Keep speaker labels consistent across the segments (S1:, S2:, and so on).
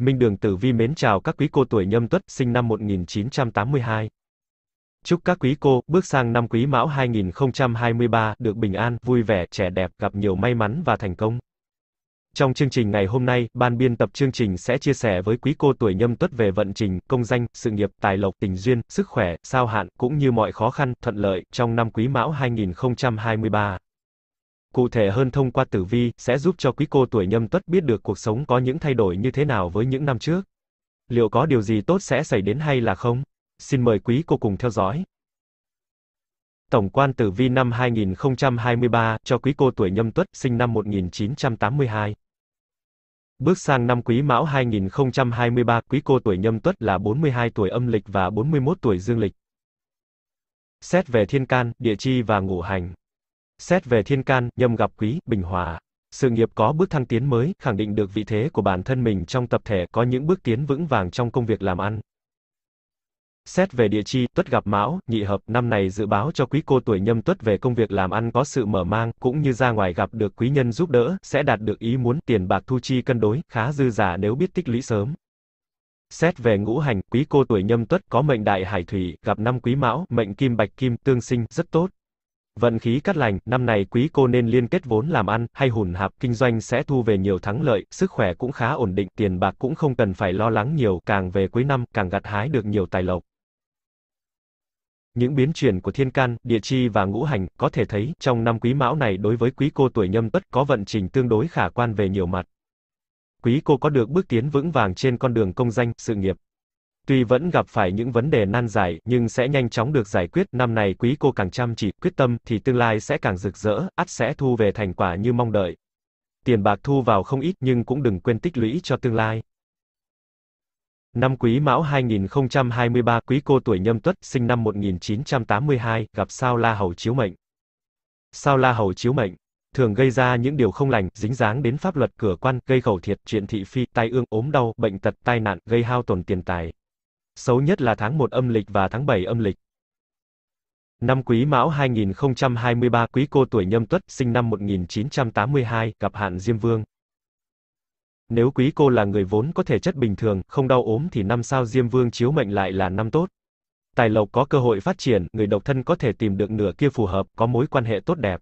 S1: Minh Đường Tử Vi mến chào các quý cô tuổi nhâm tuất sinh năm 1982. Chúc các quý cô bước sang năm quý mão 2023 được bình an, vui vẻ, trẻ đẹp, gặp nhiều may mắn và thành công. Trong chương trình ngày hôm nay, ban biên tập chương trình sẽ chia sẻ với quý cô tuổi nhâm tuất về vận trình, công danh, sự nghiệp, tài lộc, tình duyên, sức khỏe, sao hạn, cũng như mọi khó khăn, thuận lợi, trong năm quý mão 2023 cụ thể hơn thông qua tử vi, sẽ giúp cho quý cô tuổi nhâm tuất biết được cuộc sống có những thay đổi như thế nào với những năm trước. Liệu có điều gì tốt sẽ xảy đến hay là không? Xin mời quý cô cùng theo dõi. Tổng quan tử vi năm 2023 cho quý cô tuổi nhâm tuất sinh năm 1982. Bước sang năm quý mão 2023, quý cô tuổi nhâm tuất là 42 tuổi âm lịch và 41 tuổi dương lịch. Xét về thiên can, địa chi và ngũ hành, Xét về thiên can, nhâm gặp quý, bình hòa. Sự nghiệp có bước thăng tiến mới, khẳng định được vị thế của bản thân mình trong tập thể, có những bước tiến vững vàng trong công việc làm ăn. Xét về địa chi, tuất gặp mão, nhị hợp, năm này dự báo cho quý cô tuổi nhâm tuất về công việc làm ăn có sự mở mang, cũng như ra ngoài gặp được quý nhân giúp đỡ, sẽ đạt được ý muốn, tiền bạc thu chi cân đối, khá dư giả nếu biết tích lũy sớm. Xét về ngũ hành, quý cô tuổi nhâm tuất có mệnh đại hải thủy, gặp năm quý mão, mệnh kim bạch kim, tương sinh, rất tốt. Vận khí cắt lành, năm này quý cô nên liên kết vốn làm ăn, hay hùn hạp, kinh doanh sẽ thu về nhiều thắng lợi, sức khỏe cũng khá ổn định, tiền bạc cũng không cần phải lo lắng nhiều, càng về cuối năm, càng gặt hái được nhiều tài lộc. Những biến chuyển của thiên can, địa chi và ngũ hành, có thể thấy, trong năm quý mão này đối với quý cô tuổi nhâm tuất có vận trình tương đối khả quan về nhiều mặt. Quý cô có được bước tiến vững vàng trên con đường công danh, sự nghiệp. Tuy vẫn gặp phải những vấn đề nan giải, nhưng sẽ nhanh chóng được giải quyết. Năm này quý cô càng chăm chỉ, quyết tâm, thì tương lai sẽ càng rực rỡ, ắt sẽ thu về thành quả như mong đợi. Tiền bạc thu vào không ít nhưng cũng đừng quên tích lũy cho tương lai. Năm Quý Mão 2023, Quý cô tuổi Nhâm Tuất, sinh năm 1982, gặp sao La Hầu chiếu mệnh. Sao La Hầu chiếu mệnh thường gây ra những điều không lành, dính dáng đến pháp luật cửa quan, gây khẩu thiệt, chuyện thị phi, tai ương, ốm đau, bệnh tật, tai nạn, gây hao tổn tiền tài. Xấu nhất là tháng 1 âm lịch và tháng 7 âm lịch. Năm Quý Mão 2023 Quý cô tuổi Nhâm Tuất, sinh năm 1982, gặp hạn Diêm Vương. Nếu quý cô là người vốn có thể chất bình thường, không đau ốm thì năm sao Diêm Vương chiếu mệnh lại là năm tốt. Tài lộc có cơ hội phát triển, người độc thân có thể tìm được nửa kia phù hợp, có mối quan hệ tốt đẹp.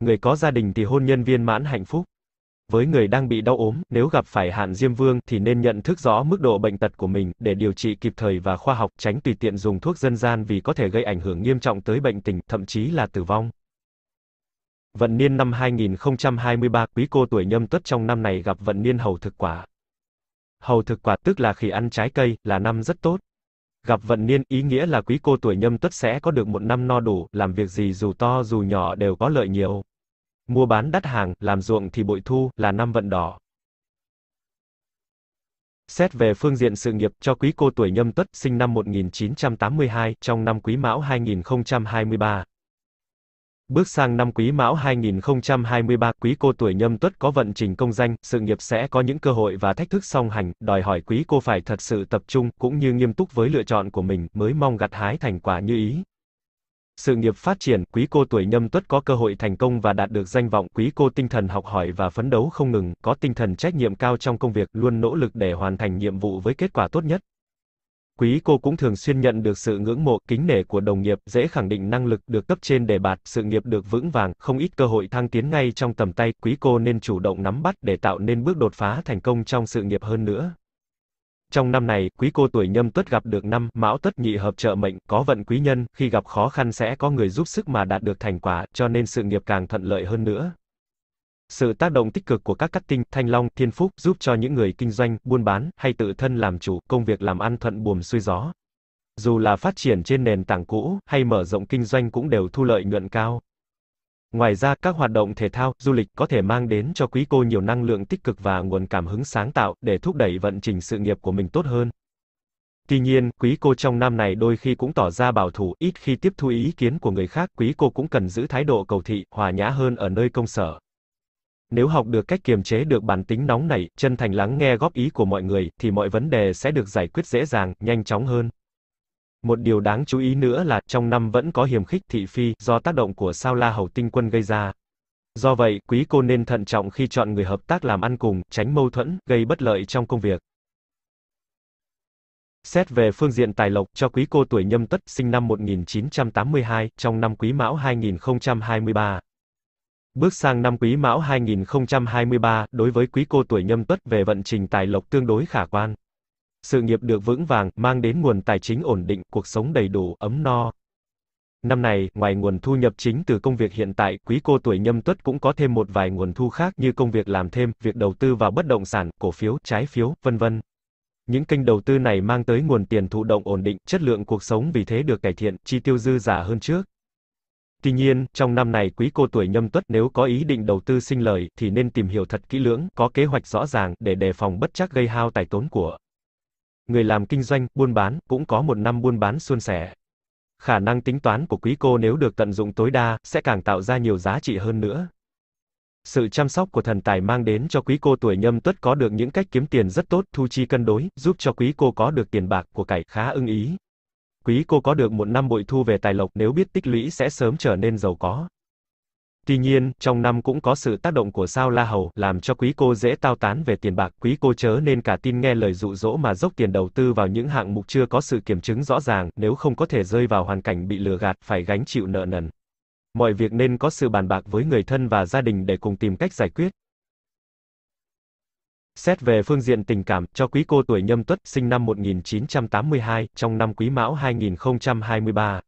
S1: Người có gia đình thì hôn nhân viên mãn hạnh phúc. Với người đang bị đau ốm, nếu gặp phải hạn Diêm Vương thì nên nhận thức rõ mức độ bệnh tật của mình để điều trị kịp thời và khoa học, tránh tùy tiện dùng thuốc dân gian vì có thể gây ảnh hưởng nghiêm trọng tới bệnh tình, thậm chí là tử vong. Vận niên năm 2023, quý cô tuổi nhâm tuất trong năm này gặp vận niên hầu thực quả. Hầu thực quả tức là khi ăn trái cây, là năm rất tốt. Gặp vận niên ý nghĩa là quý cô tuổi nhâm tuất sẽ có được một năm no đủ, làm việc gì dù to dù nhỏ đều có lợi nhiều. Mua bán đắt hàng, làm ruộng thì bội thu, là năm vận đỏ. Xét về phương diện sự nghiệp, cho quý cô tuổi nhâm tuất, sinh năm 1982, trong năm quý mão 2023. Bước sang năm quý mão 2023, quý cô tuổi nhâm tuất có vận trình công danh, sự nghiệp sẽ có những cơ hội và thách thức song hành, đòi hỏi quý cô phải thật sự tập trung, cũng như nghiêm túc với lựa chọn của mình, mới mong gặt hái thành quả như ý sự nghiệp phát triển, quý cô tuổi nhâm tuất có cơ hội thành công và đạt được danh vọng, quý cô tinh thần học hỏi và phấn đấu không ngừng, có tinh thần trách nhiệm cao trong công việc, luôn nỗ lực để hoàn thành nhiệm vụ với kết quả tốt nhất. Quý cô cũng thường xuyên nhận được sự ngưỡng mộ, kính nể của đồng nghiệp, dễ khẳng định năng lực được cấp trên đề bạt, sự nghiệp được vững vàng, không ít cơ hội thăng tiến ngay trong tầm tay, quý cô nên chủ động nắm bắt để tạo nên bước đột phá thành công trong sự nghiệp hơn nữa. Trong năm này, quý cô tuổi nhâm tuất gặp được năm, mão tuất nhị hợp trợ mệnh, có vận quý nhân, khi gặp khó khăn sẽ có người giúp sức mà đạt được thành quả, cho nên sự nghiệp càng thuận lợi hơn nữa. Sự tác động tích cực của các cát tinh, thanh long, thiên phúc giúp cho những người kinh doanh, buôn bán hay tự thân làm chủ, công việc làm ăn thuận buồm xuôi gió. Dù là phát triển trên nền tảng cũ hay mở rộng kinh doanh cũng đều thu lợi nhuận cao. Ngoài ra, các hoạt động thể thao, du lịch có thể mang đến cho quý cô nhiều năng lượng tích cực và nguồn cảm hứng sáng tạo để thúc đẩy vận trình sự nghiệp của mình tốt hơn. Tuy nhiên, quý cô trong năm này đôi khi cũng tỏ ra bảo thủ, ít khi tiếp thu ý kiến của người khác, quý cô cũng cần giữ thái độ cầu thị, hòa nhã hơn ở nơi công sở. Nếu học được cách kiềm chế được bản tính nóng nảy, chân thành lắng nghe góp ý của mọi người, thì mọi vấn đề sẽ được giải quyết dễ dàng, nhanh chóng hơn. Một điều đáng chú ý nữa là, trong năm vẫn có hiểm khích thị phi, do tác động của sao la hầu tinh quân gây ra. Do vậy, quý cô nên thận trọng khi chọn người hợp tác làm ăn cùng, tránh mâu thuẫn, gây bất lợi trong công việc. Xét về phương diện tài lộc, cho quý cô tuổi nhâm tất, sinh năm 1982, trong năm quý mão 2023. Bước sang năm quý mão 2023, đối với quý cô tuổi nhâm Tất về vận trình tài lộc tương đối khả quan sự nghiệp được vững vàng, mang đến nguồn tài chính ổn định, cuộc sống đầy đủ, ấm no. Năm này, ngoài nguồn thu nhập chính từ công việc hiện tại, quý cô tuổi nhâm tuất cũng có thêm một vài nguồn thu khác như công việc làm thêm, việc đầu tư vào bất động sản, cổ phiếu, trái phiếu, vân vân. Những kênh đầu tư này mang tới nguồn tiền thụ động ổn định, chất lượng cuộc sống vì thế được cải thiện, chi tiêu dư giả hơn trước. Tuy nhiên, trong năm này quý cô tuổi nhâm tuất nếu có ý định đầu tư sinh lời, thì nên tìm hiểu thật kỹ lưỡng, có kế hoạch rõ ràng, để đề phòng bất chắc gây hao tài tốn của người làm kinh doanh, buôn bán, cũng có một năm buôn bán suôn sẻ. Khả năng tính toán của quý cô nếu được tận dụng tối đa, sẽ càng tạo ra nhiều giá trị hơn nữa. Sự chăm sóc của thần tài mang đến cho quý cô tuổi nhâm tuất có được những cách kiếm tiền rất tốt, thu chi cân đối, giúp cho quý cô có được tiền bạc của cải khá ưng ý. Quý cô có được một năm bội thu về tài lộc nếu biết tích lũy sẽ sớm trở nên giàu có. Tuy nhiên, trong năm cũng có sự tác động của sao La Hầu, làm cho quý cô dễ tao tán về tiền bạc, quý cô chớ nên cả tin nghe lời dụ dỗ mà dốc tiền đầu tư vào những hạng mục chưa có sự kiểm chứng rõ ràng, nếu không có thể rơi vào hoàn cảnh bị lừa gạt, phải gánh chịu nợ nần. Mọi việc nên có sự bàn bạc với người thân và gia đình để cùng tìm cách giải quyết. Xét về phương diện tình cảm, cho quý cô tuổi nhâm tuất, sinh năm 1982, trong năm quý mão 2023,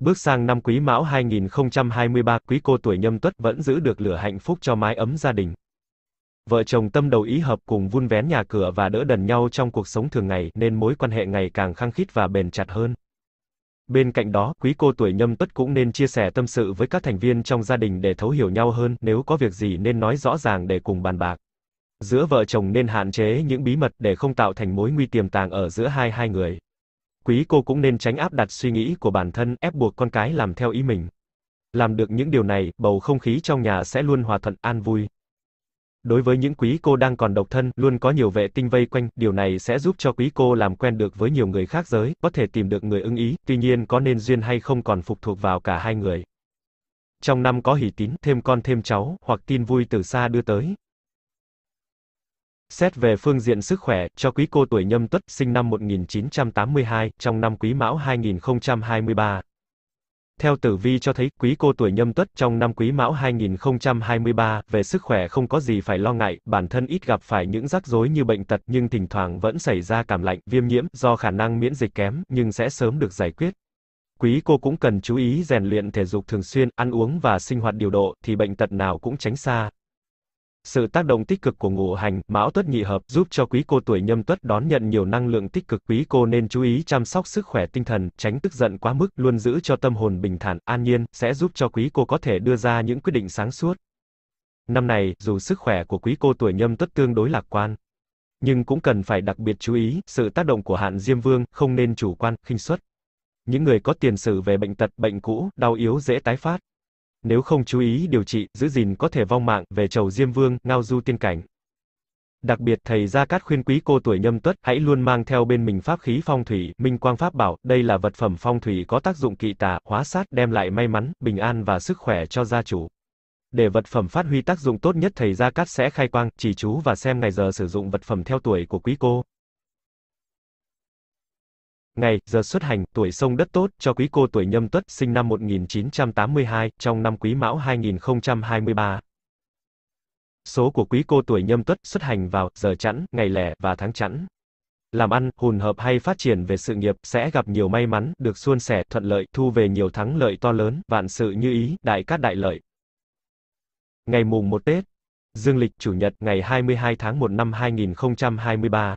S1: Bước sang năm Quý Mão 2023, Quý cô tuổi Nhâm Tuất vẫn giữ được lửa hạnh phúc cho mái ấm gia đình. Vợ chồng tâm đầu ý hợp cùng vun vén nhà cửa và đỡ đần nhau trong cuộc sống thường ngày nên mối quan hệ ngày càng khăng khít và bền chặt hơn. Bên cạnh đó, quý cô tuổi nhâm tuất cũng nên chia sẻ tâm sự với các thành viên trong gia đình để thấu hiểu nhau hơn, nếu có việc gì nên nói rõ ràng để cùng bàn bạc. Giữa vợ chồng nên hạn chế những bí mật để không tạo thành mối nguy tiềm tàng ở giữa hai hai người quý cô cũng nên tránh áp đặt suy nghĩ của bản thân, ép buộc con cái làm theo ý mình. Làm được những điều này, bầu không khí trong nhà sẽ luôn hòa thuận an vui. Đối với những quý cô đang còn độc thân, luôn có nhiều vệ tinh vây quanh, điều này sẽ giúp cho quý cô làm quen được với nhiều người khác giới, có thể tìm được người ưng ý, tuy nhiên có nên duyên hay không còn phụ thuộc vào cả hai người. Trong năm có hỷ tín, thêm con thêm cháu, hoặc tin vui từ xa đưa tới, Xét về phương diện sức khỏe, cho quý cô tuổi nhâm tuất sinh năm 1982, trong năm quý mão 2023. Theo tử vi cho thấy, quý cô tuổi nhâm tuất trong năm quý mão 2023, về sức khỏe không có gì phải lo ngại, bản thân ít gặp phải những rắc rối như bệnh tật nhưng thỉnh thoảng vẫn xảy ra cảm lạnh, viêm nhiễm, do khả năng miễn dịch kém, nhưng sẽ sớm được giải quyết. Quý cô cũng cần chú ý rèn luyện thể dục thường xuyên, ăn uống và sinh hoạt điều độ, thì bệnh tật nào cũng tránh xa, sự tác động tích cực của ngũ hành, mão tuất nhị hợp giúp cho quý cô tuổi nhâm tuất đón nhận nhiều năng lượng tích cực. Quý cô nên chú ý chăm sóc sức khỏe tinh thần, tránh tức giận quá mức, luôn giữ cho tâm hồn bình thản, an nhiên, sẽ giúp cho quý cô có thể đưa ra những quyết định sáng suốt. Năm này, dù sức khỏe của quý cô tuổi nhâm tuất tương đối lạc quan, nhưng cũng cần phải đặc biệt chú ý, sự tác động của hạn Diêm Vương, không nên chủ quan, khinh suất. Những người có tiền sử về bệnh tật, bệnh cũ, đau yếu dễ tái phát nếu không chú ý điều trị, giữ gìn có thể vong mạng, về chầu Diêm Vương, ngao du tiên cảnh. Đặc biệt thầy Gia Cát khuyên quý cô tuổi nhâm tuất, hãy luôn mang theo bên mình pháp khí phong thủy, minh quang pháp bảo, đây là vật phẩm phong thủy có tác dụng kỵ tà, hóa sát, đem lại may mắn, bình an và sức khỏe cho gia chủ. Để vật phẩm phát huy tác dụng tốt nhất thầy Gia Cát sẽ khai quang, chỉ chú và xem ngày giờ sử dụng vật phẩm theo tuổi của quý cô ngày, giờ xuất hành, tuổi sông đất tốt cho quý cô tuổi nhâm tuất sinh năm 1982 trong năm quý mão 2023. Số của quý cô tuổi nhâm tuất xuất hành vào giờ chẵn, ngày lẻ và tháng chẵn. Làm ăn, hùn hợp hay phát triển về sự nghiệp sẽ gặp nhiều may mắn, được suôn sẻ, thuận lợi, thu về nhiều thắng lợi to lớn, vạn sự như ý, đại cát đại lợi. Ngày mùng 1 Tết, dương lịch chủ nhật ngày 22 tháng 1 năm 2023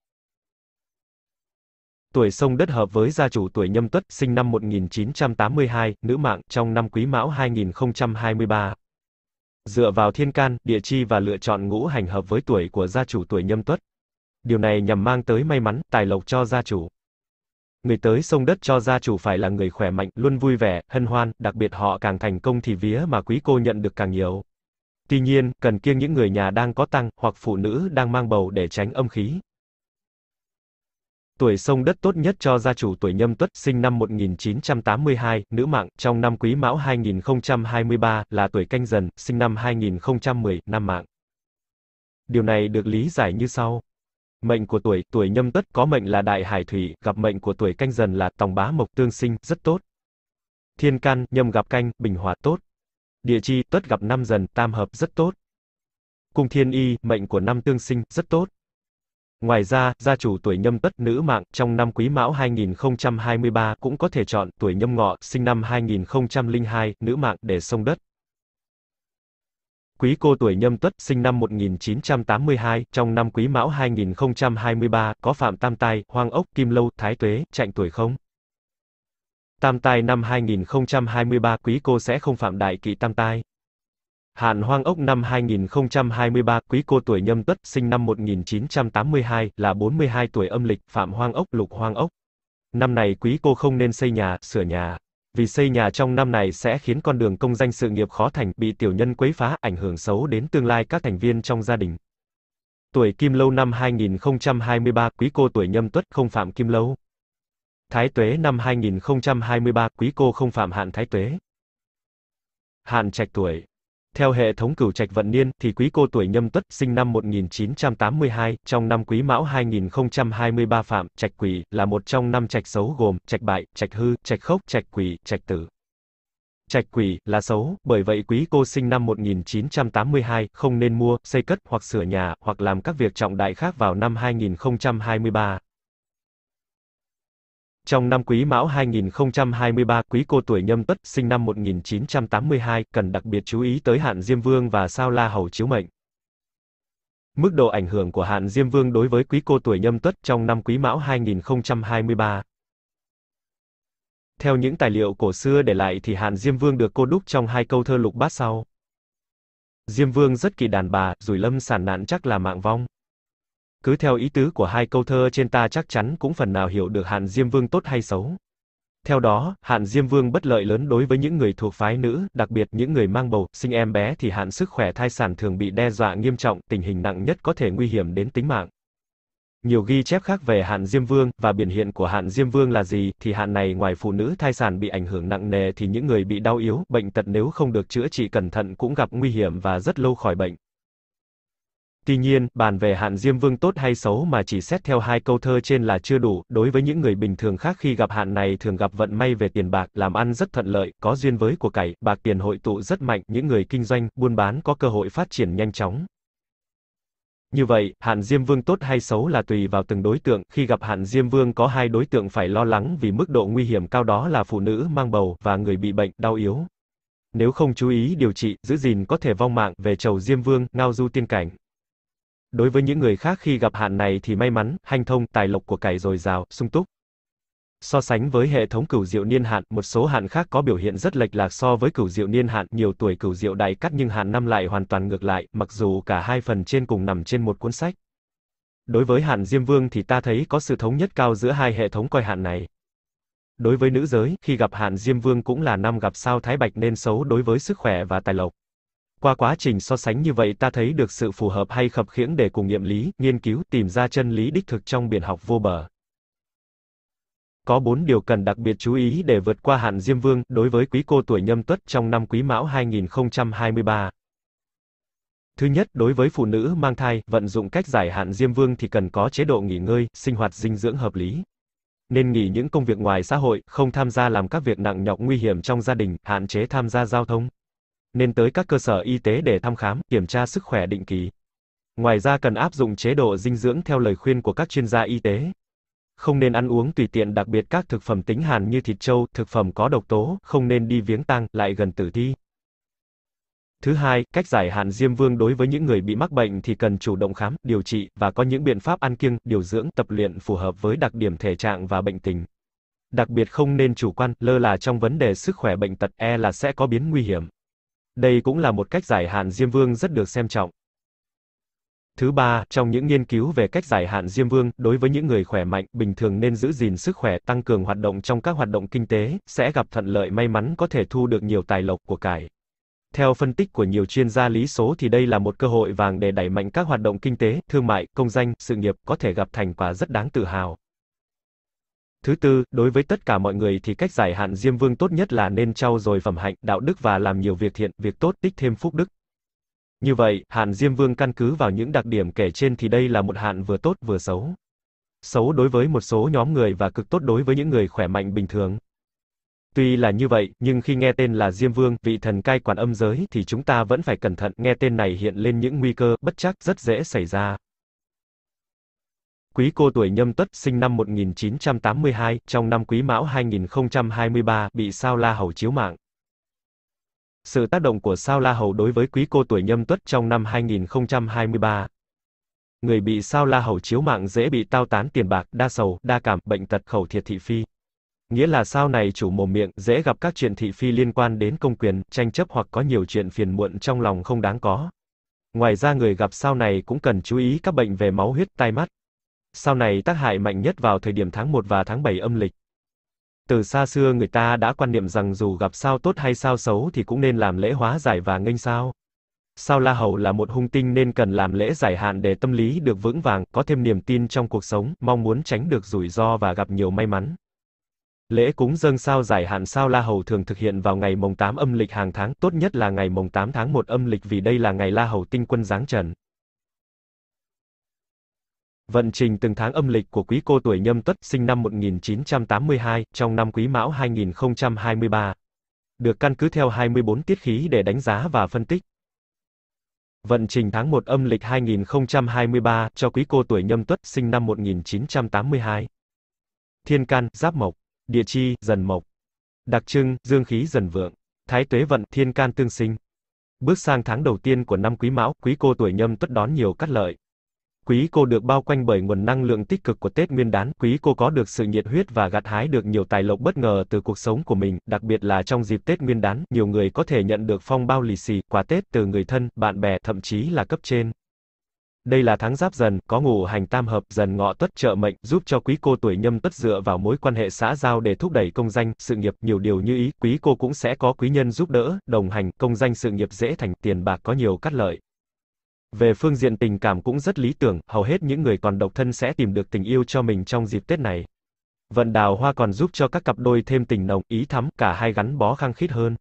S1: Tuổi sông đất hợp với gia chủ tuổi nhâm tuất, sinh năm 1982, nữ mạng, trong năm quý mão 2023. Dựa vào thiên can, địa chi và lựa chọn ngũ hành hợp với tuổi của gia chủ tuổi nhâm tuất. Điều này nhằm mang tới may mắn, tài lộc cho gia chủ. Người tới sông đất cho gia chủ phải là người khỏe mạnh, luôn vui vẻ, hân hoan, đặc biệt họ càng thành công thì vía mà quý cô nhận được càng nhiều. Tuy nhiên, cần kiêng những người nhà đang có tăng, hoặc phụ nữ đang mang bầu để tránh âm khí. Tuổi sông đất tốt nhất cho gia chủ tuổi nhâm tuất sinh năm 1982, nữ mạng, trong năm quý mão 2023 là tuổi canh dần, sinh năm 2010, nam mạng. Điều này được lý giải như sau. Mệnh của tuổi, tuổi nhâm tuất có mệnh là đại hải thủy, gặp mệnh của tuổi canh dần là tòng bá mộc tương sinh, rất tốt. Thiên can, nhâm gặp canh, bình hòa tốt. Địa chi, tuất gặp năm dần, tam hợp, rất tốt. Cung thiên y, mệnh của năm tương sinh, rất tốt. Ngoài ra, gia chủ tuổi nhâm tuất nữ mạng, trong năm quý mão 2023 cũng có thể chọn tuổi nhâm ngọ, sinh năm 2002, nữ mạng, để sông đất. Quý cô tuổi nhâm tuất, sinh năm 1982, trong năm quý mão 2023, có phạm tam tai, hoang ốc, kim lâu, thái tuế, chạy tuổi không? Tam tai năm 2023 quý cô sẽ không phạm đại kỵ tam tai. Hạn Hoang Ốc năm 2023, quý cô tuổi nhâm tuất, sinh năm 1982, là 42 tuổi âm lịch, Phạm Hoang Ốc, Lục Hoang Ốc. Năm này quý cô không nên xây nhà, sửa nhà. Vì xây nhà trong năm này sẽ khiến con đường công danh sự nghiệp khó thành, bị tiểu nhân quấy phá, ảnh hưởng xấu đến tương lai các thành viên trong gia đình. Tuổi Kim Lâu năm 2023, quý cô tuổi nhâm tuất, không phạm Kim Lâu. Thái Tuế năm 2023, quý cô không phạm hạn Thái Tuế. Hạn Trạch tuổi, theo hệ thống cửu trạch vận niên thì quý cô tuổi Nhâm Tuất, sinh năm 1982, trong năm Quý Mão 2023 phạm trạch quỷ là một trong năm trạch xấu gồm trạch bại, trạch hư, trạch khốc, trạch quỷ, trạch tử. Trạch quỷ là xấu, bởi vậy quý cô sinh năm 1982 không nên mua, xây cất hoặc sửa nhà hoặc làm các việc trọng đại khác vào năm 2023. Trong năm Quý Mão 2023, Quý cô tuổi Nhâm Tuất, sinh năm 1982, cần đặc biệt chú ý tới hạn Diêm Vương và sao La Hầu chiếu mệnh. Mức độ ảnh hưởng của hạn Diêm Vương đối với Quý cô tuổi Nhâm Tuất trong năm Quý Mão 2023. Theo những tài liệu cổ xưa để lại thì hạn Diêm Vương được cô đúc trong hai câu thơ lục bát sau. Diêm Vương rất kỳ đàn bà, rủi lâm sản nạn chắc là mạng vong cứ theo ý tứ của hai câu thơ trên ta chắc chắn cũng phần nào hiểu được Hạn Diêm Vương tốt hay xấu. Theo đó, Hạn Diêm Vương bất lợi lớn đối với những người thuộc phái nữ, đặc biệt những người mang bầu, sinh em bé thì hạn sức khỏe thai sản thường bị đe dọa nghiêm trọng, tình hình nặng nhất có thể nguy hiểm đến tính mạng. Nhiều ghi chép khác về hạn Diêm Vương và biển hiện của hạn Diêm Vương là gì thì hạn này ngoài phụ nữ thai sản bị ảnh hưởng nặng nề thì những người bị đau yếu, bệnh tật nếu không được chữa trị cẩn thận cũng gặp nguy hiểm và rất lâu khỏi bệnh. Tuy nhiên, bàn về hạn Diêm Vương tốt hay xấu mà chỉ xét theo hai câu thơ trên là chưa đủ, đối với những người bình thường khác khi gặp hạn này thường gặp vận may về tiền bạc, làm ăn rất thuận lợi, có duyên với của cải, bạc tiền hội tụ rất mạnh, những người kinh doanh, buôn bán có cơ hội phát triển nhanh chóng. Như vậy, hạn Diêm Vương tốt hay xấu là tùy vào từng đối tượng, khi gặp hạn Diêm Vương có hai đối tượng phải lo lắng vì mức độ nguy hiểm cao đó là phụ nữ mang bầu và người bị bệnh, đau yếu. Nếu không chú ý điều trị, giữ gìn có thể vong mạng, về chầu Diêm Vương, ngao du tiên cảnh. Đối với những người khác khi gặp hạn này thì may mắn, hanh thông, tài lộc của cải dồi dào, sung túc. So sánh với hệ thống cửu diệu niên hạn, một số hạn khác có biểu hiện rất lệch lạc so với cửu diệu niên hạn, nhiều tuổi cửu diệu đại cắt nhưng hạn năm lại hoàn toàn ngược lại, mặc dù cả hai phần trên cùng nằm trên một cuốn sách. Đối với hạn Diêm Vương thì ta thấy có sự thống nhất cao giữa hai hệ thống coi hạn này. Đối với nữ giới, khi gặp hạn Diêm Vương cũng là năm gặp sao Thái Bạch nên xấu đối với sức khỏe và tài lộc. Qua quá trình so sánh như vậy ta thấy được sự phù hợp hay khập khiễng để cùng nghiệm lý, nghiên cứu, tìm ra chân lý đích thực trong biển học vô bờ. Có bốn điều cần đặc biệt chú ý để vượt qua hạn Diêm Vương đối với quý cô tuổi nhâm tuất trong năm quý mão 2023. Thứ nhất, đối với phụ nữ mang thai, vận dụng cách giải hạn Diêm Vương thì cần có chế độ nghỉ ngơi, sinh hoạt dinh dưỡng hợp lý. Nên nghỉ những công việc ngoài xã hội, không tham gia làm các việc nặng nhọc nguy hiểm trong gia đình, hạn chế tham gia giao thông nên tới các cơ sở y tế để thăm khám, kiểm tra sức khỏe định kỳ. Ngoài ra cần áp dụng chế độ dinh dưỡng theo lời khuyên của các chuyên gia y tế. Không nên ăn uống tùy tiện đặc biệt các thực phẩm tính hàn như thịt trâu, thực phẩm có độc tố, không nên đi viếng tang, lại gần tử thi. Thứ hai, cách giải hạn diêm vương đối với những người bị mắc bệnh thì cần chủ động khám, điều trị và có những biện pháp ăn kiêng, điều dưỡng, tập luyện phù hợp với đặc điểm thể trạng và bệnh tình. Đặc biệt không nên chủ quan, lơ là trong vấn đề sức khỏe bệnh tật e là sẽ có biến nguy hiểm. Đây cũng là một cách giải hạn Diêm Vương rất được xem trọng. Thứ ba, trong những nghiên cứu về cách giải hạn Diêm Vương, đối với những người khỏe mạnh, bình thường nên giữ gìn sức khỏe, tăng cường hoạt động trong các hoạt động kinh tế, sẽ gặp thuận lợi may mắn có thể thu được nhiều tài lộc của cải. Theo phân tích của nhiều chuyên gia lý số thì đây là một cơ hội vàng để đẩy mạnh các hoạt động kinh tế, thương mại, công danh, sự nghiệp có thể gặp thành quả rất đáng tự hào. Thứ tư, đối với tất cả mọi người thì cách giải hạn Diêm Vương tốt nhất là nên trau dồi phẩm hạnh, đạo đức và làm nhiều việc thiện, việc tốt, tích thêm phúc đức. Như vậy, hạn Diêm Vương căn cứ vào những đặc điểm kể trên thì đây là một hạn vừa tốt vừa xấu. Xấu đối với một số nhóm người và cực tốt đối với những người khỏe mạnh bình thường. Tuy là như vậy, nhưng khi nghe tên là Diêm Vương, vị thần cai quản âm giới thì chúng ta vẫn phải cẩn thận, nghe tên này hiện lên những nguy cơ bất chắc rất dễ xảy ra. Quý cô tuổi nhâm tuất sinh năm 1982, trong năm quý mão 2023, bị sao la hầu chiếu mạng. Sự tác động của sao la hầu đối với quý cô tuổi nhâm tuất trong năm 2023. Người bị sao la hầu chiếu mạng dễ bị tao tán tiền bạc, đa sầu, đa cảm, bệnh tật khẩu thiệt thị phi. Nghĩa là sao này chủ mồm miệng, dễ gặp các chuyện thị phi liên quan đến công quyền, tranh chấp hoặc có nhiều chuyện phiền muộn trong lòng không đáng có. Ngoài ra người gặp sao này cũng cần chú ý các bệnh về máu huyết, tai mắt sau này tác hại mạnh nhất vào thời điểm tháng 1 và tháng 7 âm lịch. Từ xa xưa người ta đã quan niệm rằng dù gặp sao tốt hay sao xấu thì cũng nên làm lễ hóa giải và nghênh sao. Sao La Hầu là một hung tinh nên cần làm lễ giải hạn để tâm lý được vững vàng, có thêm niềm tin trong cuộc sống, mong muốn tránh được rủi ro và gặp nhiều may mắn. Lễ cúng dâng sao giải hạn sao La Hầu thường thực hiện vào ngày mùng 8 âm lịch hàng tháng, tốt nhất là ngày mùng 8 tháng 1 âm lịch vì đây là ngày La Hầu tinh quân giáng trần. Vận trình từng tháng âm lịch của quý cô tuổi nhâm tuất sinh năm 1982, trong năm quý mão 2023. Được căn cứ theo 24 tiết khí để đánh giá và phân tích. Vận trình tháng 1 âm lịch 2023 cho quý cô tuổi nhâm tuất sinh năm 1982. Thiên can, giáp mộc. Địa chi, dần mộc. Đặc trưng, dương khí dần vượng. Thái tuế vận, thiên can tương sinh. Bước sang tháng đầu tiên của năm quý mão, quý cô tuổi nhâm tuất đón nhiều cát lợi, Quý cô được bao quanh bởi nguồn năng lượng tích cực của Tết Nguyên đán, quý cô có được sự nhiệt huyết và gặt hái được nhiều tài lộc bất ngờ từ cuộc sống của mình, đặc biệt là trong dịp Tết Nguyên đán, nhiều người có thể nhận được phong bao lì xì, quà Tết từ người thân, bạn bè, thậm chí là cấp trên. Đây là tháng giáp dần, có ngũ hành tam hợp, dần ngọ tuất trợ mệnh, giúp cho quý cô tuổi nhâm tuất dựa vào mối quan hệ xã giao để thúc đẩy công danh, sự nghiệp, nhiều điều như ý, quý cô cũng sẽ có quý nhân giúp đỡ, đồng hành, công danh sự nghiệp dễ thành, tiền bạc có nhiều cắt lợi. Về phương diện tình cảm cũng rất lý tưởng, hầu hết những người còn độc thân sẽ tìm được tình yêu cho mình trong dịp Tết này. Vận đào hoa còn giúp cho các cặp đôi thêm tình nồng, ý thắm, cả hai gắn bó khăng khít hơn.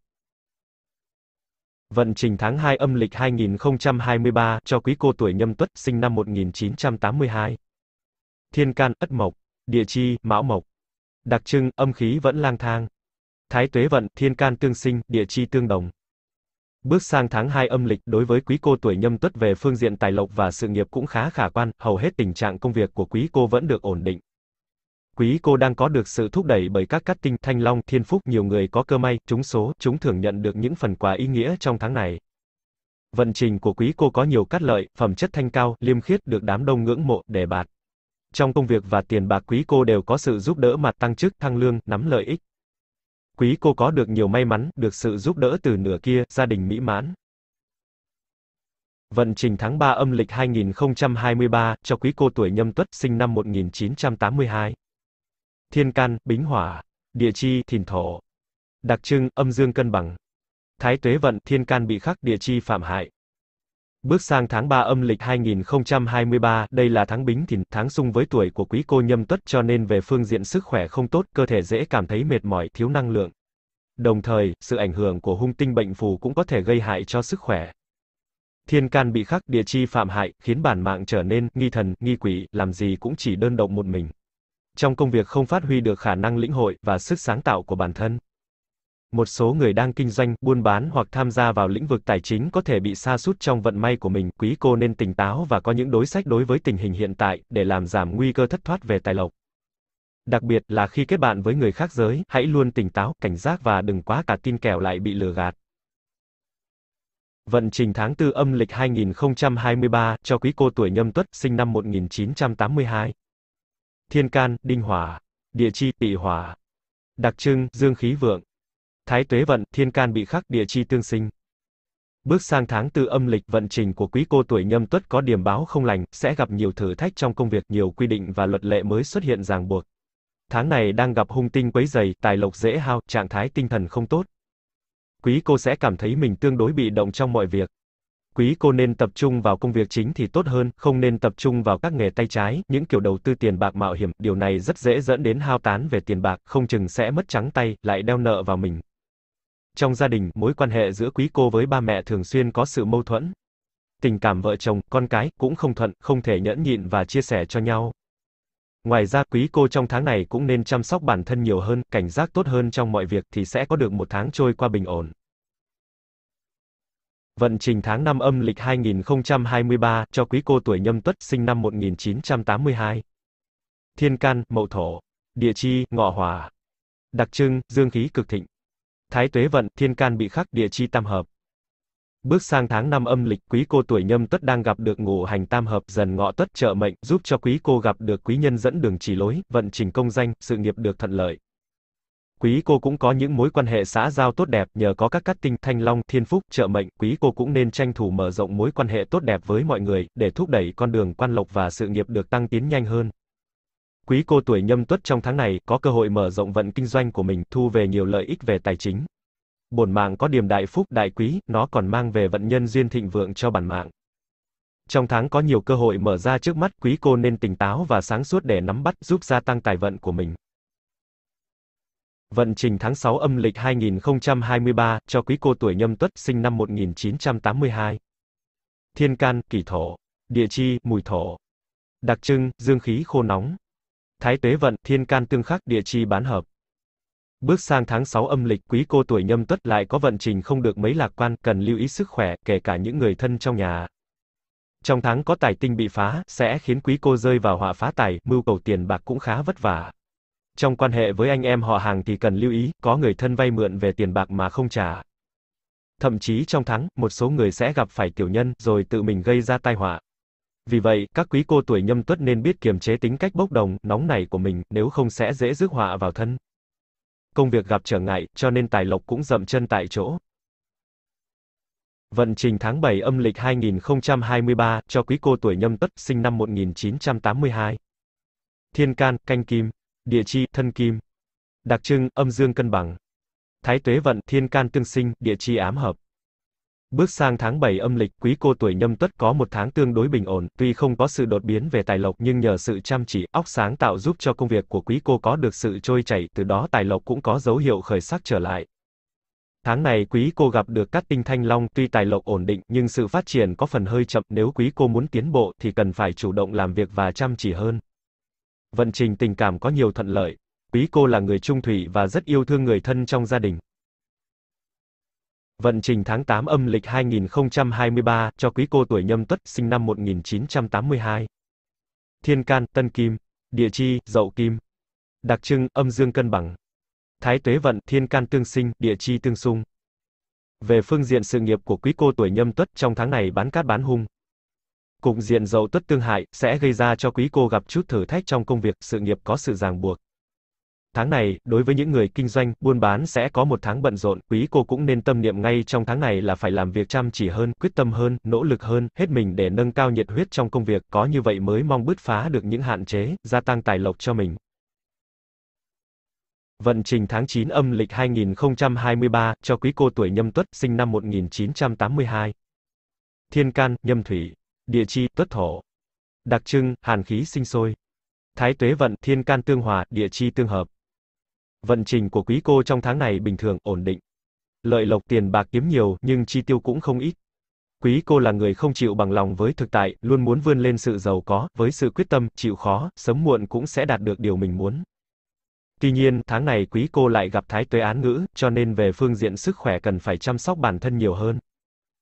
S1: Vận trình tháng 2 âm lịch 2023 cho quý cô tuổi nhâm tuất, sinh năm 1982. Thiên can, ất mộc. Địa chi, mão mộc. Đặc trưng, âm khí vẫn lang thang. Thái tuế vận, thiên can tương sinh, địa chi tương đồng. Bước sang tháng 2 âm lịch, đối với quý cô tuổi nhâm tuất về phương diện tài lộc và sự nghiệp cũng khá khả quan, hầu hết tình trạng công việc của quý cô vẫn được ổn định. Quý cô đang có được sự thúc đẩy bởi các cát tinh, thanh long, thiên phúc, nhiều người có cơ may, trúng số, chúng thường nhận được những phần quà ý nghĩa trong tháng này. Vận trình của quý cô có nhiều cát lợi, phẩm chất thanh cao, liêm khiết được đám đông ngưỡng mộ, đề bạt. Trong công việc và tiền bạc quý cô đều có sự giúp đỡ mặt tăng chức, thăng lương, nắm lợi ích. Quý cô có được nhiều may mắn, được sự giúp đỡ từ nửa kia, gia đình mỹ mãn. Vận trình tháng 3 âm lịch 2023, cho quý cô tuổi nhâm tuất, sinh năm 1982. Thiên can, bính hỏa. Địa chi, thìn thổ. Đặc trưng, âm dương cân bằng. Thái tuế vận, thiên can bị khắc, địa chi phạm hại. Bước sang tháng 3 âm lịch 2023, đây là tháng bính thìn, tháng xung với tuổi của quý cô nhâm tuất cho nên về phương diện sức khỏe không tốt, cơ thể dễ cảm thấy mệt mỏi, thiếu năng lượng. Đồng thời, sự ảnh hưởng của hung tinh bệnh phù cũng có thể gây hại cho sức khỏe. Thiên can bị khắc, địa chi phạm hại, khiến bản mạng trở nên nghi thần, nghi quỷ, làm gì cũng chỉ đơn độc một mình. Trong công việc không phát huy được khả năng lĩnh hội và sức sáng tạo của bản thân một số người đang kinh doanh, buôn bán hoặc tham gia vào lĩnh vực tài chính có thể bị sa sút trong vận may của mình, quý cô nên tỉnh táo và có những đối sách đối với tình hình hiện tại để làm giảm nguy cơ thất thoát về tài lộc. Đặc biệt là khi kết bạn với người khác giới, hãy luôn tỉnh táo, cảnh giác và đừng quá cả tin kẻo lại bị lừa gạt. Vận trình tháng 4 âm lịch 2023 cho quý cô tuổi Nhâm Tuất, sinh năm 1982. Thiên can, đinh hỏa, địa chi, tỵ hỏa. Đặc trưng, dương khí vượng thái tuế vận, thiên can bị khắc địa chi tương sinh. Bước sang tháng tư âm lịch vận trình của quý cô tuổi nhâm tuất có điểm báo không lành, sẽ gặp nhiều thử thách trong công việc, nhiều quy định và luật lệ mới xuất hiện ràng buộc. Tháng này đang gặp hung tinh quấy dày, tài lộc dễ hao, trạng thái tinh thần không tốt. Quý cô sẽ cảm thấy mình tương đối bị động trong mọi việc. Quý cô nên tập trung vào công việc chính thì tốt hơn, không nên tập trung vào các nghề tay trái, những kiểu đầu tư tiền bạc mạo hiểm, điều này rất dễ dẫn đến hao tán về tiền bạc, không chừng sẽ mất trắng tay, lại đeo nợ vào mình. Trong gia đình, mối quan hệ giữa quý cô với ba mẹ thường xuyên có sự mâu thuẫn. Tình cảm vợ chồng, con cái cũng không thuận, không thể nhẫn nhịn và chia sẻ cho nhau. Ngoài ra, quý cô trong tháng này cũng nên chăm sóc bản thân nhiều hơn, cảnh giác tốt hơn trong mọi việc thì sẽ có được một tháng trôi qua bình ổn. Vận trình tháng 5 âm lịch 2023 cho quý cô tuổi Nhâm Tuất, sinh năm 1982. Thiên can, Mậu Thổ. Địa chi, Ngọ Hỏa. Đặc trưng, dương khí cực thịnh. Thái tuế vận, thiên can bị khắc địa chi tam hợp. Bước sang tháng năm âm lịch, quý cô tuổi nhâm tuất đang gặp được ngũ hành tam hợp dần ngọ tuất trợ mệnh, giúp cho quý cô gặp được quý nhân dẫn đường chỉ lối, vận trình công danh, sự nghiệp được thuận lợi. Quý cô cũng có những mối quan hệ xã giao tốt đẹp, nhờ có các cát tinh thanh long, thiên phúc, trợ mệnh, quý cô cũng nên tranh thủ mở rộng mối quan hệ tốt đẹp với mọi người, để thúc đẩy con đường quan lộc và sự nghiệp được tăng tiến nhanh hơn. Quý cô tuổi nhâm tuất trong tháng này có cơ hội mở rộng vận kinh doanh của mình, thu về nhiều lợi ích về tài chính. Bổn mạng có điểm đại phúc đại quý, nó còn mang về vận nhân duyên thịnh vượng cho bản mạng. Trong tháng có nhiều cơ hội mở ra trước mắt, quý cô nên tỉnh táo và sáng suốt để nắm bắt, giúp gia tăng tài vận của mình. Vận trình tháng 6 âm lịch 2023 cho quý cô tuổi Nhâm Tuất sinh năm 1982. Thiên can, kỷ thổ. Địa chi, mùi thổ. Đặc trưng, dương khí khô nóng, Thái Tuế Vận, Thiên Can Tương Khắc, địa chi bán hợp. Bước sang tháng 6 âm lịch, quý cô tuổi nhâm tuất lại có vận trình không được mấy lạc quan, cần lưu ý sức khỏe, kể cả những người thân trong nhà. Trong tháng có tài tinh bị phá, sẽ khiến quý cô rơi vào họa phá tài, mưu cầu tiền bạc cũng khá vất vả. Trong quan hệ với anh em họ hàng thì cần lưu ý, có người thân vay mượn về tiền bạc mà không trả. Thậm chí trong tháng, một số người sẽ gặp phải tiểu nhân, rồi tự mình gây ra tai họa. Vì vậy, các quý cô tuổi nhâm tuất nên biết kiềm chế tính cách bốc đồng, nóng nảy của mình, nếu không sẽ dễ rước họa vào thân. Công việc gặp trở ngại, cho nên tài lộc cũng dậm chân tại chỗ. Vận trình tháng 7 âm lịch 2023 cho quý cô tuổi nhâm tuất sinh năm 1982. Thiên can, canh kim. Địa chi, thân kim. Đặc trưng, âm dương cân bằng. Thái tuế vận, thiên can tương sinh, địa chi ám hợp. Bước sang tháng 7 âm lịch, quý cô tuổi nhâm tuất có một tháng tương đối bình ổn, tuy không có sự đột biến về tài lộc nhưng nhờ sự chăm chỉ, óc sáng tạo giúp cho công việc của quý cô có được sự trôi chảy, từ đó tài lộc cũng có dấu hiệu khởi sắc trở lại. Tháng này quý cô gặp được các tinh thanh long, tuy tài lộc ổn định nhưng sự phát triển có phần hơi chậm, nếu quý cô muốn tiến bộ thì cần phải chủ động làm việc và chăm chỉ hơn. Vận trình tình cảm có nhiều thuận lợi. Quý cô là người trung thủy và rất yêu thương người thân trong gia đình. Vận trình tháng 8 âm lịch 2023 cho quý cô tuổi nhâm tuất sinh năm 1982. Thiên can, tân kim. Địa chi, dậu kim. Đặc trưng, âm dương cân bằng. Thái tuế vận, thiên can tương sinh, địa chi tương xung. Về phương diện sự nghiệp của quý cô tuổi nhâm tuất trong tháng này bán cát bán hung. Cục diện dậu tuất tương hại sẽ gây ra cho quý cô gặp chút thử thách trong công việc, sự nghiệp có sự ràng buộc. Tháng này, đối với những người kinh doanh, buôn bán sẽ có một tháng bận rộn, quý cô cũng nên tâm niệm ngay trong tháng này là phải làm việc chăm chỉ hơn, quyết tâm hơn, nỗ lực hơn, hết mình để nâng cao nhiệt huyết trong công việc, có như vậy mới mong bứt phá được những hạn chế, gia tăng tài lộc cho mình. Vận trình tháng 9 âm lịch 2023 cho quý cô tuổi Nhâm Tuất, sinh năm 1982. Thiên can, Nhâm Thủy, địa chi, Tuất Thổ. Đặc trưng, hàn khí sinh sôi. Thái tuế vận, thiên can tương hòa, địa chi tương hợp. Vận trình của quý cô trong tháng này bình thường, ổn định. Lợi lộc tiền bạc kiếm nhiều, nhưng chi tiêu cũng không ít. Quý cô là người không chịu bằng lòng với thực tại, luôn muốn vươn lên sự giàu có, với sự quyết tâm, chịu khó, sớm muộn cũng sẽ đạt được điều mình muốn. Tuy nhiên, tháng này quý cô lại gặp thái tuế án ngữ, cho nên về phương diện sức khỏe cần phải chăm sóc bản thân nhiều hơn.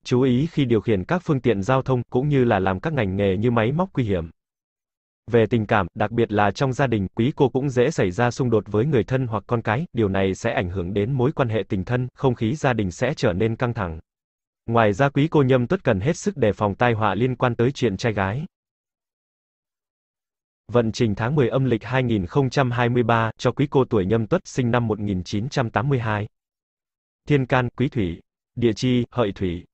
S1: Chú ý khi điều khiển các phương tiện giao thông, cũng như là làm các ngành nghề như máy móc nguy hiểm. Về tình cảm, đặc biệt là trong gia đình, quý cô cũng dễ xảy ra xung đột với người thân hoặc con cái, điều này sẽ ảnh hưởng đến mối quan hệ tình thân, không khí gia đình sẽ trở nên căng thẳng. Ngoài ra quý cô nhâm tuất cần hết sức đề phòng tai họa liên quan tới chuyện trai gái. Vận trình tháng 10 âm lịch 2023 cho quý cô tuổi nhâm tuất sinh năm 1982. Thiên can, quý thủy. Địa chi, hợi thủy.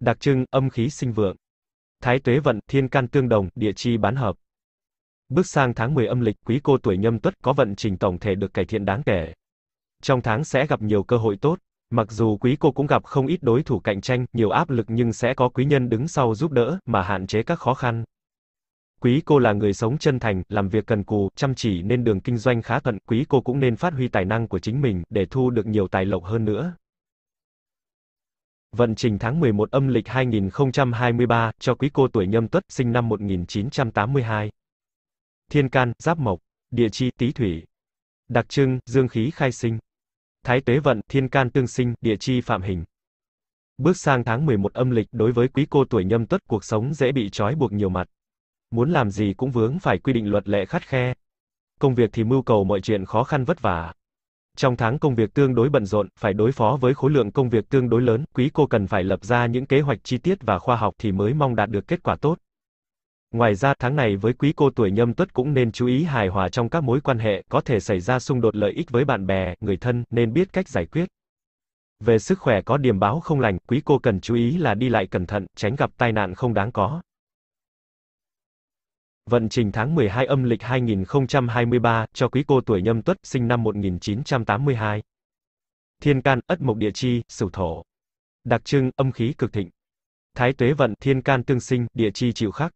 S1: Đặc trưng, âm khí sinh vượng. Thái tuế vận, thiên can tương đồng, địa chi bán hợp. Bước sang tháng 10 âm lịch, quý cô tuổi nhâm tuất có vận trình tổng thể được cải thiện đáng kể. Trong tháng sẽ gặp nhiều cơ hội tốt. Mặc dù quý cô cũng gặp không ít đối thủ cạnh tranh, nhiều áp lực nhưng sẽ có quý nhân đứng sau giúp đỡ, mà hạn chế các khó khăn. Quý cô là người sống chân thành, làm việc cần cù, chăm chỉ nên đường kinh doanh khá thuận, quý cô cũng nên phát huy tài năng của chính mình, để thu được nhiều tài lộc hơn nữa. Vận trình tháng 11 âm lịch 2023, cho quý cô tuổi nhâm tuất, sinh năm 1982. Thiên can, giáp mộc, địa chi, Tí thủy. Đặc trưng, dương khí khai sinh. Thái tuế vận, thiên can tương sinh, địa chi phạm hình. Bước sang tháng 11 âm lịch đối với quý cô tuổi nhâm tuất cuộc sống dễ bị trói buộc nhiều mặt. Muốn làm gì cũng vướng phải quy định luật lệ khắt khe. Công việc thì mưu cầu mọi chuyện khó khăn vất vả. Trong tháng công việc tương đối bận rộn, phải đối phó với khối lượng công việc tương đối lớn, quý cô cần phải lập ra những kế hoạch chi tiết và khoa học thì mới mong đạt được kết quả tốt. Ngoài ra, tháng này với quý cô tuổi nhâm tuất cũng nên chú ý hài hòa trong các mối quan hệ, có thể xảy ra xung đột lợi ích với bạn bè, người thân, nên biết cách giải quyết. Về sức khỏe có điểm báo không lành, quý cô cần chú ý là đi lại cẩn thận, tránh gặp tai nạn không đáng có. Vận trình tháng 12 âm lịch 2023 cho quý cô tuổi nhâm tuất, sinh năm 1982. Thiên can, ất mộc địa chi, sửu thổ. Đặc trưng, âm khí cực thịnh. Thái tuế vận, thiên can tương sinh, địa chi chịu khắc.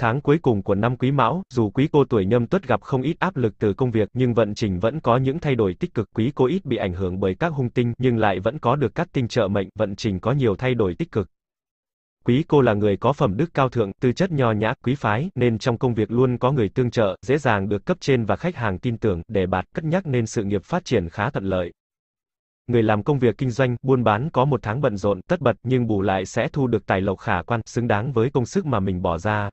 S1: Tháng cuối cùng của năm Quý Mão, dù Quý Cô tuổi Nhâm Tuất gặp không ít áp lực từ công việc nhưng vận trình vẫn có những thay đổi tích cực. Quý Cô ít bị ảnh hưởng bởi các hung tinh nhưng lại vẫn có được các tinh trợ mệnh, vận trình có nhiều thay đổi tích cực. Quý cô là người có phẩm đức cao thượng, tư chất nho nhã, quý phái, nên trong công việc luôn có người tương trợ, dễ dàng được cấp trên và khách hàng tin tưởng, để bạt, cất nhắc nên sự nghiệp phát triển khá thuận lợi. Người làm công việc kinh doanh, buôn bán có một tháng bận rộn, tất bật, nhưng bù lại sẽ thu được tài lộc khả quan, xứng đáng với công sức mà mình bỏ ra.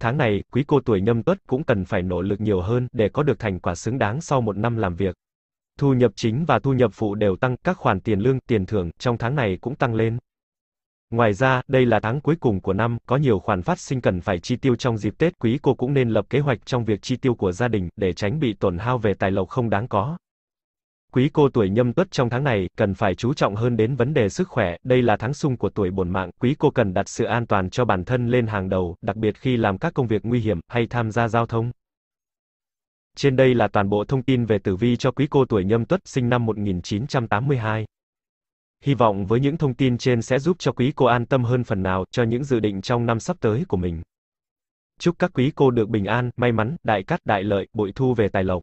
S1: Tháng này, quý cô tuổi nhâm tuất cũng cần phải nỗ lực nhiều hơn để có được thành quả xứng đáng sau một năm làm việc. Thu nhập chính và thu nhập phụ đều tăng, các khoản tiền lương, tiền thưởng trong tháng này cũng tăng lên. Ngoài ra, đây là tháng cuối cùng của năm, có nhiều khoản phát sinh cần phải chi tiêu trong dịp Tết, quý cô cũng nên lập kế hoạch trong việc chi tiêu của gia đình để tránh bị tổn hao về tài lộc không đáng có. Quý cô tuổi nhâm tuất trong tháng này, cần phải chú trọng hơn đến vấn đề sức khỏe, đây là tháng sung của tuổi bổn mạng, quý cô cần đặt sự an toàn cho bản thân lên hàng đầu, đặc biệt khi làm các công việc nguy hiểm, hay tham gia giao thông. Trên đây là toàn bộ thông tin về tử vi cho quý cô tuổi nhâm tuất sinh năm 1982. Hy vọng với những thông tin trên sẽ giúp cho quý cô an tâm hơn phần nào cho những dự định trong năm sắp tới của mình. Chúc các quý cô được bình an, may mắn, đại cát, đại lợi, bội thu về tài lộc.